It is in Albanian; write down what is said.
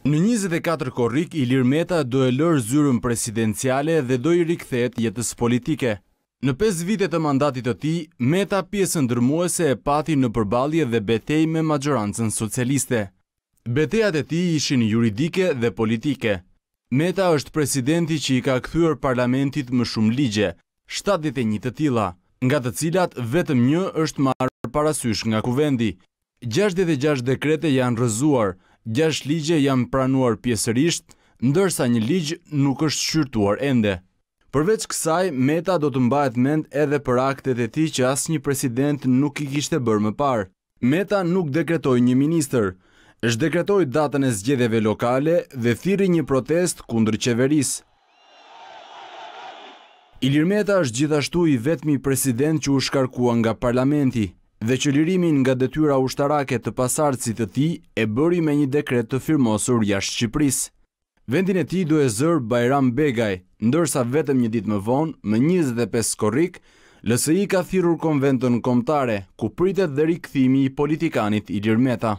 Në 24 korrik, Ilir Meta do e lërë zyrën presidenciale dhe do i rikëthet jetës politike. Në 5 vite të mandatit të ti, Meta pjesën dërmuese e pati në përbalje dhe betej me majorancën socialiste. Betejat e ti ishin juridike dhe politike. Meta është presidenti që i ka këthyër parlamentit më shumë ligje, 71 të tila, nga të cilat vetëm një është marë parasysh nga kuvendi. 66 dekrete janë rëzuarë gjasht ligje janë pranuar pjesërisht, ndërsa një ligjë nuk është shqyrtuar ende. Përveç kësaj, Meta do të mbajt mend edhe për aktet e ti që asë një president nuk i kishte bërë më parë. Meta nuk dekretoj një minister, është dekretoj datën e zgjedeve lokale dhe thiri një protest kundrë qeverisë. Ilir Meta është gjithashtu i vetmi president që u shkarkua nga parlamenti dhe që lirimin nga detyra ushtarake të pasartësit të ti e bëri me një dekret të firmosur jashtë Shqipëris. Vendin e ti du e zërë Bajram Begaj, ndërsa vetëm një ditë më vonë, më 25 skorik, lësë i ka thirur konventën komtare, ku pritet dhe rikëthimi i politikanit i Gjermeta.